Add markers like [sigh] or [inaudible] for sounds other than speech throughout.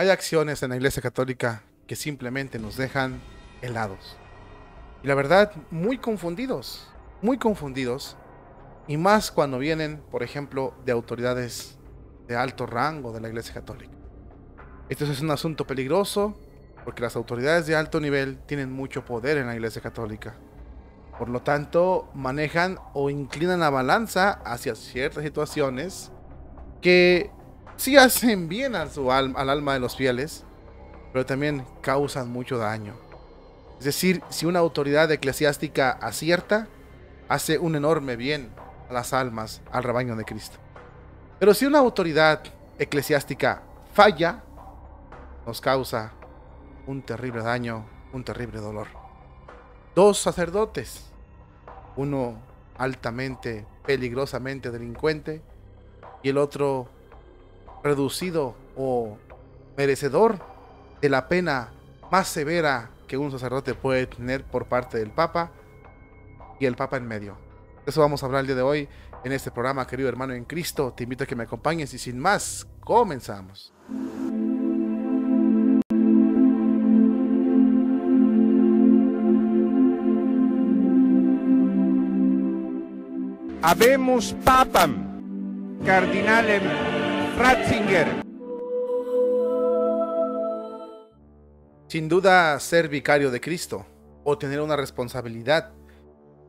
Hay acciones en la Iglesia Católica que simplemente nos dejan helados. Y la verdad, muy confundidos, muy confundidos. Y más cuando vienen, por ejemplo, de autoridades de alto rango de la Iglesia Católica. Esto es un asunto peligroso porque las autoridades de alto nivel tienen mucho poder en la Iglesia Católica. Por lo tanto, manejan o inclinan la balanza hacia ciertas situaciones que sí hacen bien al alma de los fieles, pero también causan mucho daño. Es decir, si una autoridad eclesiástica acierta, hace un enorme bien a las almas, al rebaño de Cristo. Pero si una autoridad eclesiástica falla, nos causa un terrible daño, un terrible dolor. Dos sacerdotes, uno altamente, peligrosamente delincuente y el otro reducido o merecedor de la pena más severa que un sacerdote puede tener por parte del Papa y el Papa en medio. De eso vamos a hablar el día de hoy en este programa, querido hermano en Cristo. Te invito a que me acompañes y sin más, comenzamos. Habemos Papam, Cardinalem Ratzinger. Sin duda, ser vicario de Cristo o tener una responsabilidad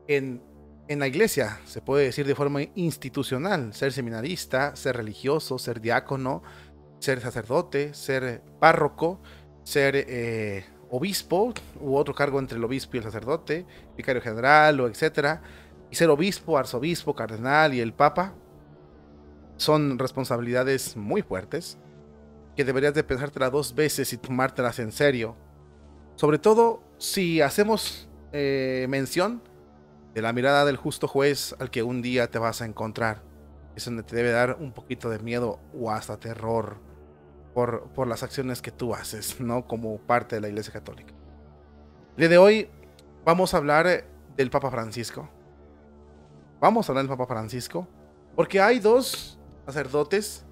en, la iglesia, se puede decir de forma institucional, ser seminarista, ser religioso, ser diácono, ser sacerdote, ser párroco, ser eh, obispo u otro cargo entre el obispo y el sacerdote, vicario general o etcétera, y ser obispo, arzobispo, cardenal y el papa, son responsabilidades muy fuertes que deberías de pensártela dos veces y tomártelas en serio. Sobre todo si hacemos eh, mención de la mirada del justo juez al que un día te vas a encontrar. Es donde te debe dar un poquito de miedo o hasta terror por, por las acciones que tú haces, ¿no? Como parte de la Iglesia Católica. El de hoy vamos a hablar del Papa Francisco. Vamos a hablar del Papa Francisco. Porque hay dos sacerdotes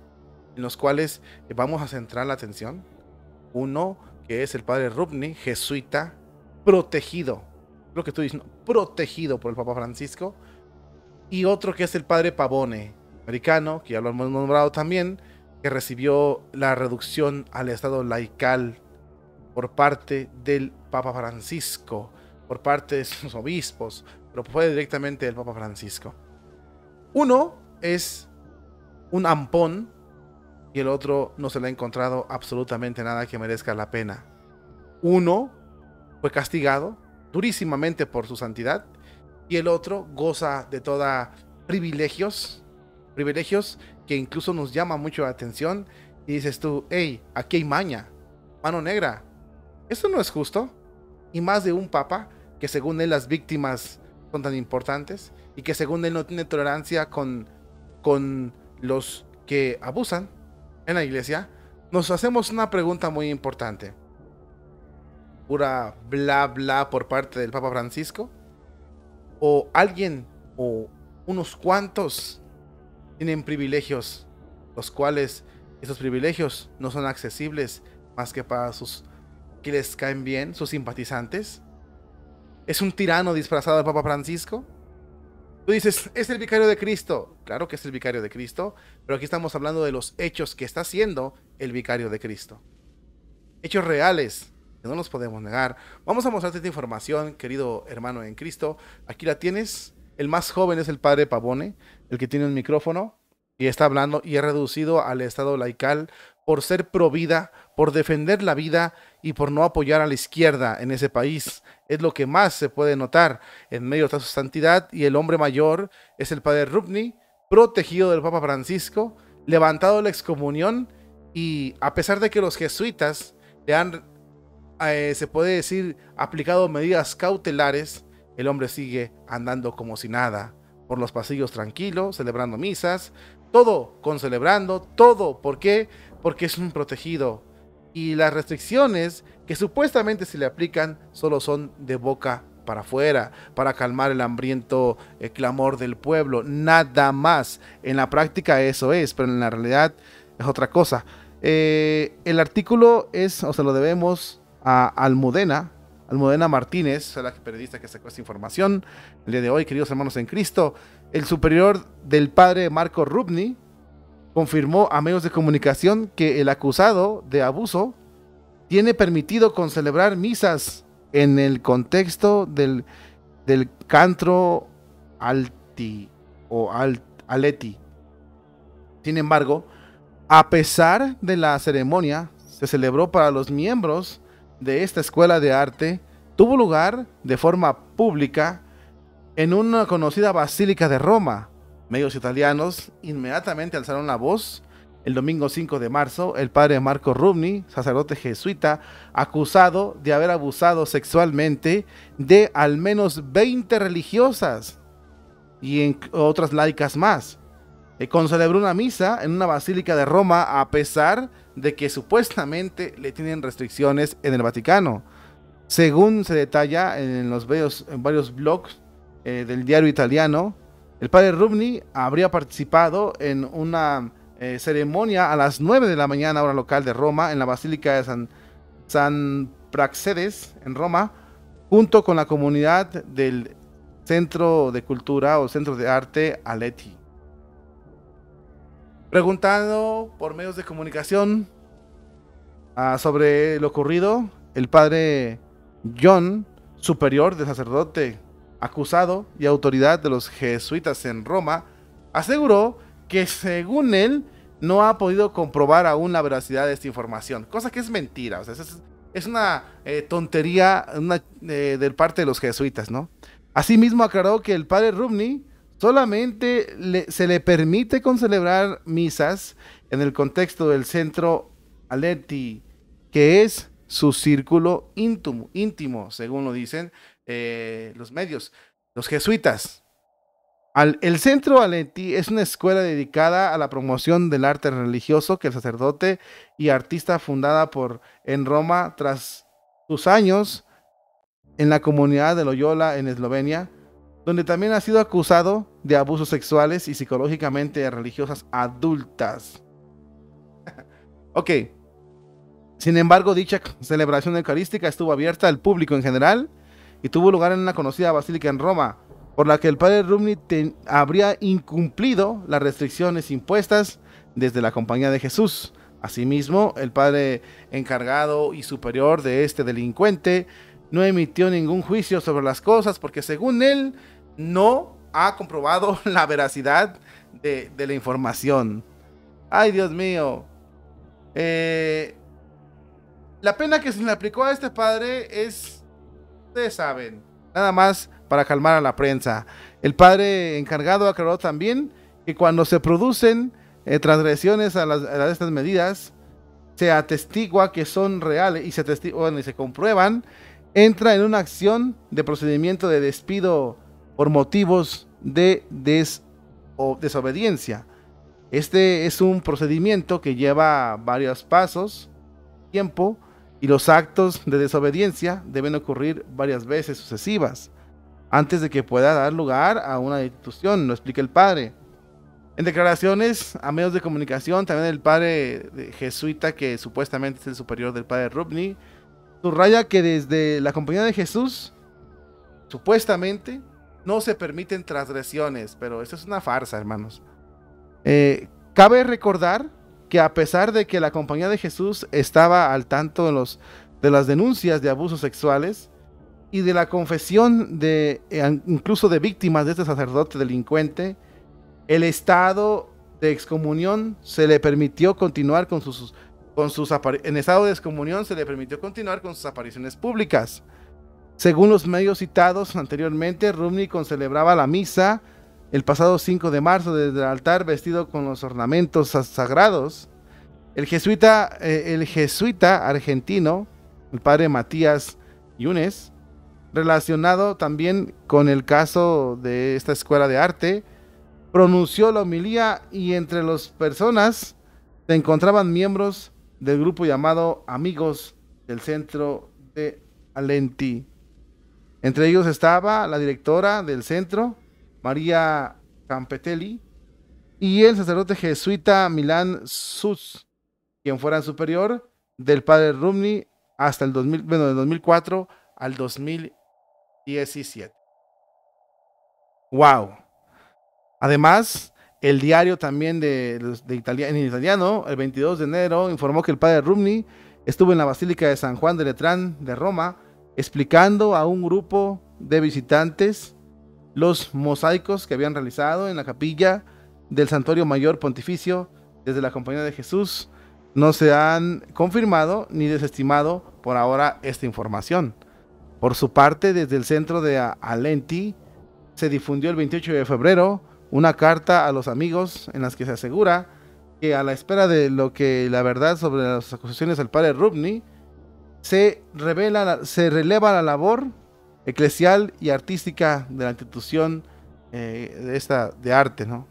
en los cuales vamos a centrar la atención. Uno que es el padre Rubni, jesuita, protegido, lo que estoy diciendo, protegido por el Papa Francisco. Y otro que es el padre Pavone, americano, que ya lo hemos nombrado también, que recibió la reducción al estado laical por parte del Papa Francisco, por parte de sus obispos, pero fue directamente del Papa Francisco. Uno es un ampón y el otro no se le ha encontrado absolutamente nada que merezca la pena. Uno fue castigado durísimamente por su santidad y el otro goza de toda privilegios, privilegios que incluso nos llama mucho la atención y dices tú, hey, aquí hay maña, mano negra, esto no es justo. Y más de un papa que según él las víctimas son tan importantes y que según él no tiene tolerancia con, con los que abusan en la iglesia, nos hacemos una pregunta muy importante. ¿Pura bla bla por parte del Papa Francisco? ¿O alguien o unos cuantos tienen privilegios, los cuales esos privilegios no son accesibles más que para sus que les caen bien, sus simpatizantes? ¿Es un tirano disfrazado del Papa Francisco? dices, es el vicario de Cristo. Claro que es el vicario de Cristo, pero aquí estamos hablando de los hechos que está haciendo el vicario de Cristo. Hechos reales, que no nos podemos negar. Vamos a mostrarte esta información, querido hermano en Cristo. Aquí la tienes. El más joven es el padre Pavone, el que tiene un micrófono y está hablando y es reducido al estado laical por ser provida, por defender la vida y por no apoyar a la izquierda en ese país. Es lo que más se puede notar. En medio de su santidad y el hombre mayor es el padre Rubni, protegido del Papa Francisco, levantado la excomunión y a pesar de que los jesuitas le han, eh, se puede decir, aplicado medidas cautelares, el hombre sigue andando como si nada, por los pasillos tranquilo, celebrando misas, todo con celebrando, todo. ¿Por qué? Porque es un protegido y las restricciones que supuestamente se le aplican solo son de boca para afuera, para calmar el hambriento eh, clamor del pueblo, nada más. En la práctica eso es, pero en la realidad es otra cosa. Eh, el artículo es, o se lo debemos a Almudena, Almudena Martínez, la periodista que sacó esta información el día de hoy, queridos hermanos en Cristo, el superior del padre Marco Rubni, confirmó a medios de comunicación que el acusado de abuso tiene permitido con celebrar misas en el contexto del, del cantro alti o alt, aleti. Sin embargo, a pesar de la ceremonia, se celebró para los miembros de esta escuela de arte, tuvo lugar de forma pública en una conocida basílica de Roma, medios italianos inmediatamente alzaron la voz. El domingo 5 de marzo, el padre Marco Rubni, sacerdote jesuita, acusado de haber abusado sexualmente de al menos 20 religiosas y en otras laicas más, eh, celebró una misa en una basílica de Roma a pesar de que supuestamente le tienen restricciones en el Vaticano. Según se detalla en, los varios, blogs eh, del diario italiano, el padre Rubni habría participado en una eh, ceremonia a las 9 de la mañana hora local de Roma en la Basílica de San, Praxedes en Roma, junto con la comunidad del Centro de Cultura o Centro de Arte Aleti. Preguntado por medios de comunicación ah, sobre lo ocurrido, el padre John, superior de sacerdote acusado y autoridad de los jesuitas en Roma, aseguró que según él no ha podido comprobar aún la veracidad de esta información, cosa que es mentira, es, una eh, tontería eh, de parte de los jesuitas, ¿no? Asimismo aclaró que el padre Rubni solamente se le permite con celebrar misas en el contexto del centro Aleti, que es su círculo íntimo, íntimo, según lo dicen, eh, los medios, los jesuitas. Al, el Centro Aleti es una escuela dedicada a la promoción del arte religioso que el sacerdote y artista fundada por en Roma tras sus años en la comunidad de Loyola en Eslovenia, donde también ha sido acusado de abusos sexuales y psicológicamente religiosas adultas. [laughs] ok. Sin embargo, dicha celebración eucarística estuvo abierta al público en general y tuvo lugar en una conocida basílica en Roma, por la que el padre Rumney habría incumplido las restricciones impuestas desde la Compañía de Jesús. Asimismo, el padre encargado y superior de este delincuente no emitió ningún juicio sobre las cosas porque según él no ha comprobado [laughs] la veracidad de, la información. Ay, Dios mío. Eh, la pena que se le aplicó a este padre es Ustedes saben, nada más para calmar a la prensa. El padre encargado aclaró también que cuando se producen eh, transgresiones a, las, estas medidas, se atestigua que son reales y se, atestiguan y se comprueban, entra en una acción de procedimiento de despido por motivos de des desobediencia. Este es un procedimiento que lleva varios pasos, tiempo, y los actos de desobediencia deben ocurrir varias veces sucesivas antes de que pueda dar lugar a una destitución, lo explica el padre. En declaraciones a medios de comunicación, también el padre jesuita, que supuestamente es el superior del padre Rubni, subraya que desde la compañía de Jesús, supuestamente, no se permiten transgresiones, pero eso es una farsa, hermanos. Eh, cabe recordar que a pesar de que la compañía de Jesús estaba al tanto de, los, de las denuncias de abusos sexuales y de la confesión de eh, incluso de víctimas de este sacerdote delincuente, el estado de excomunión se le permitió continuar con sus, con sus en estado de excomunión se le permitió continuar con sus apariciones públicas. Según los medios citados anteriormente, Rumney celebraba la misa el pasado 5 de marzo, desde el altar vestido con los ornamentos sagrados, el jesuita, eh, el jesuita argentino, el padre Matías Yunes, relacionado también con el caso de esta escuela de arte, pronunció la homilía y entre las personas se encontraban miembros del grupo llamado Amigos del Centro de Alenti. Entre ellos estaba la directora del centro, María Campetelli y el sacerdote jesuita Milán Sus, quien fuera superior del padre Rumni hasta el 2000, bueno, del 2004 al 2017. Wow. Además, el diario también de, en italiano, el 22 de enero, informó que el padre Rumni estuvo en la Basílica de San Juan de Letrán de Roma explicando a un grupo de visitantes los mosaicos que habían realizado en la capilla del Santuario Mayor Pontificio desde la Compañía de Jesús. No se han confirmado ni desestimado por ahora esta información. Por su parte, desde el centro de Alenti se difundió el 28 de febrero una carta a los amigos en las que se asegura que a la espera de lo que la verdad sobre las acusaciones del padre Rubni, se, revela, se releva la labor eclesial y artística de la institución eh, de, esta, de arte. ¿no?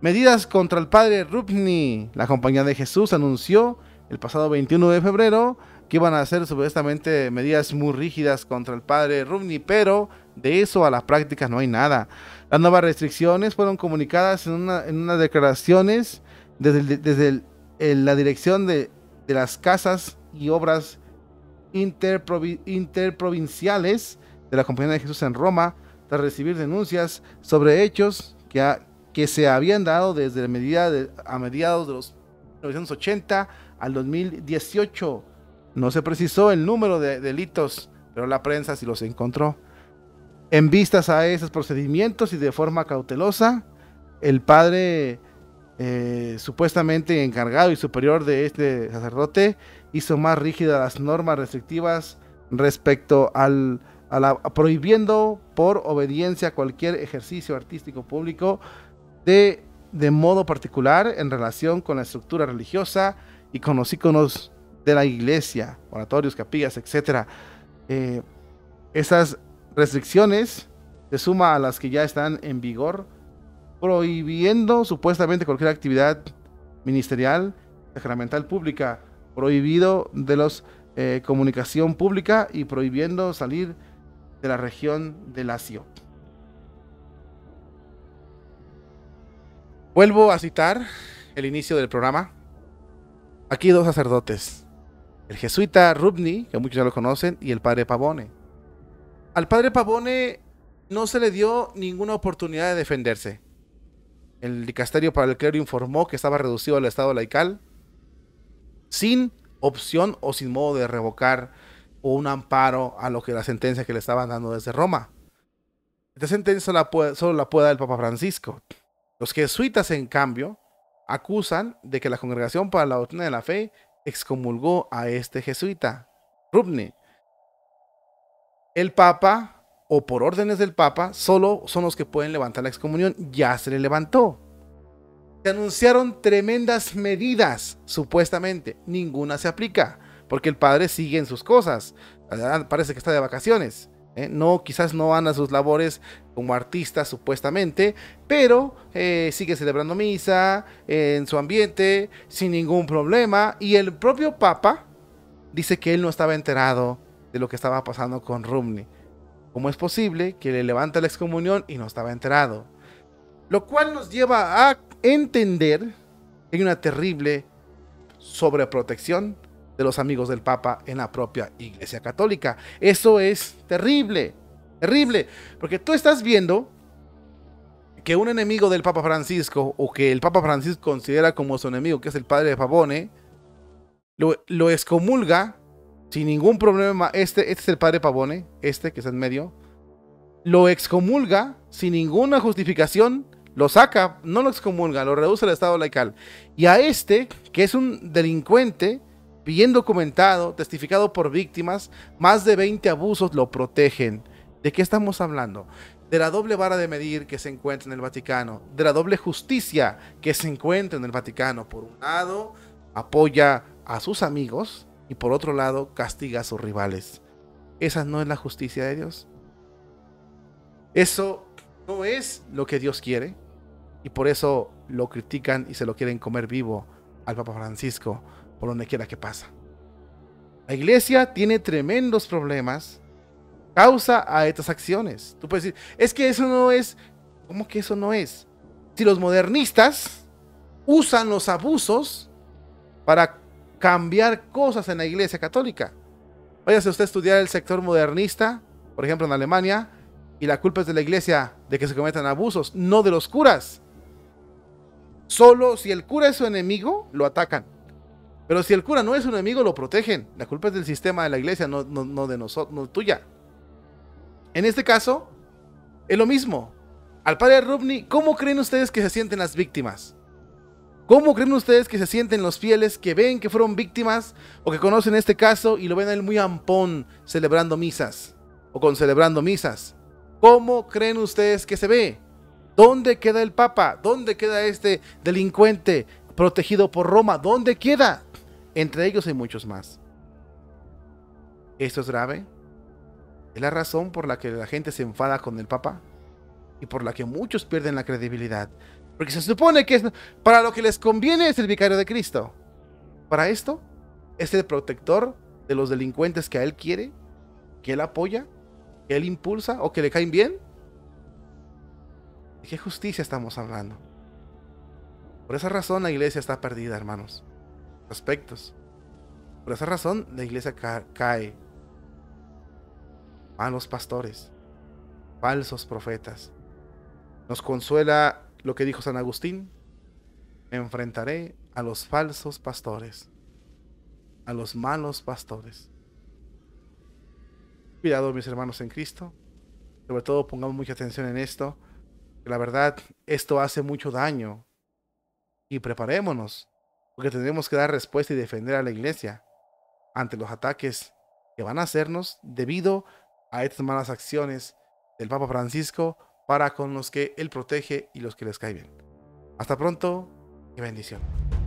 Medidas contra el padre Rubni, La Compañía de Jesús anunció el pasado 21 de febrero que iban a hacer supuestamente medidas muy rígidas contra el padre Rubni, pero de eso a las prácticas no hay nada. Las nuevas restricciones fueron comunicadas en, en unas declaraciones desde, desde la dirección de, de, las casas y obras interprovinciales de la Compañía de Jesús en Roma tras recibir denuncias sobre hechos que, que se habían dado desde a mediados de los 1980 al 2018. No se precisó el número de delitos, pero la prensa sí los encontró. En vistas a esos procedimientos y de forma cautelosa, el padre eh, supuestamente encargado y superior de este sacerdote, hizo más rígidas las normas restrictivas respecto al a la, prohibiendo por obediencia cualquier ejercicio artístico público de, de modo particular en relación con la estructura religiosa y con los iconos de la iglesia, oratorios, capillas, etc. Eh, esas restricciones se suma a las que ya están en vigor prohibiendo supuestamente cualquier actividad ministerial, sacramental pública, prohibido de los eh, comunicación pública y prohibiendo salir de la región de Lacio. Vuelvo a citar el inicio del programa. Aquí dos sacerdotes, el jesuita Rubni, que muchos ya lo conocen, y el padre Pavone. Al padre Pavone no se le dio ninguna oportunidad de defenderse. El dicasterio para el clero informó que estaba reducido al estado laical, sin opción o sin modo de revocar un amparo a lo que la sentencia que le estaban dando desde Roma. Esta sentencia la solo la puede dar el Papa Francisco. Los jesuitas, en cambio, acusan de que la Congregación para la Doctrina de la Fe excomulgó a este jesuita, Rubni. El Papa o por órdenes del Papa, solo son los que pueden levantar la excomunión. Ya se le levantó. Se anunciaron tremendas medidas, supuestamente. Ninguna se aplica, porque el padre sigue en sus cosas. Parece que está de vacaciones. ¿eh? No, quizás no anda a sus labores como artista, supuestamente, pero eh, sigue celebrando misa eh, en su ambiente, sin ningún problema. Y el propio Papa dice que él no estaba enterado de lo que estaba pasando con Rumney ¿Cómo es posible que le levanta la excomunión y no estaba enterado? Lo cual nos lleva a entender que hay una terrible sobreprotección de los amigos del Papa en la propia Iglesia Católica. Eso es terrible, terrible, porque tú estás viendo que un enemigo del Papa Francisco o que el Papa Francisco considera como su enemigo, que es el padre de Pavone, lo, lo excomulga sin ningún problema. Este, este, es el padre Pavone, este que está en medio. Lo excomulga sin ninguna justificación. Lo saca, no lo excomulga, lo reduce al estado laical. Y a este, que es un delincuente, bien documentado, testificado por víctimas, más de 20 abusos lo protegen. ¿De qué estamos hablando? De la doble vara de medir que se encuentra en el Vaticano, de la doble justicia que se encuentra en el Vaticano. Por un lado, apoya a sus amigos, y por otro lado castiga a sus rivales. ¿Esa no es la justicia de Dios? Eso no es lo que Dios quiere y por eso lo critican y se lo quieren comer vivo al Papa Francisco por donde quiera que pasa. La iglesia tiene tremendos problemas causa a estas acciones. Tú puedes decir, es que eso no es, ¿cómo que eso no es? Si los modernistas usan los abusos para cambiar cosas en la iglesia católica. Váyase usted a estudiar el sector modernista, por ejemplo en Alemania, y la culpa es de la iglesia de que se cometan abusos, no de los curas. Solo si el cura es su enemigo, lo atacan. Pero si el cura no es su enemigo, lo protegen. La culpa es del sistema de la iglesia, no, de nosotros, no tuya. En este caso, es lo mismo. Al padre Rubni, ¿cómo creen ustedes que se sienten las víctimas? ¿Cómo creen ustedes que se sienten los fieles que ven que fueron víctimas o que conocen este caso y lo ven a él muy ampón celebrando misas o con celebrando misas? ¿Cómo creen ustedes que se ve? ¿Dónde queda el Papa? ¿Dónde queda este delincuente protegido por Roma? ¿Dónde queda? Entre ellos hay muchos más. ¿Esto es grave? ¿Es la razón por la que la gente se enfada con el Papa? Y por la que muchos pierden la credibilidad. Porque se supone que es, para lo que les conviene es el vicario de Cristo. Para esto es el protector de los delincuentes que a él quiere, que él apoya, que él impulsa o que le caen bien. ¿De qué justicia estamos hablando? Por esa razón la iglesia está perdida, hermanos. Aspectos. Por esa razón la iglesia cae. Malos pastores, falsos profetas. Nos consuela lo que dijo San Agustín, me enfrentaré a los falsos pastores, a los malos pastores. Cuidado mis hermanos en Cristo, sobre todo pongamos mucha atención en esto, que la verdad esto hace mucho daño y preparémonos, porque tendremos que dar respuesta y defender a la iglesia ante los ataques que van a hacernos debido a estas malas acciones del Papa Francisco para con los que Él protege y los que les caigan. Hasta pronto y bendición.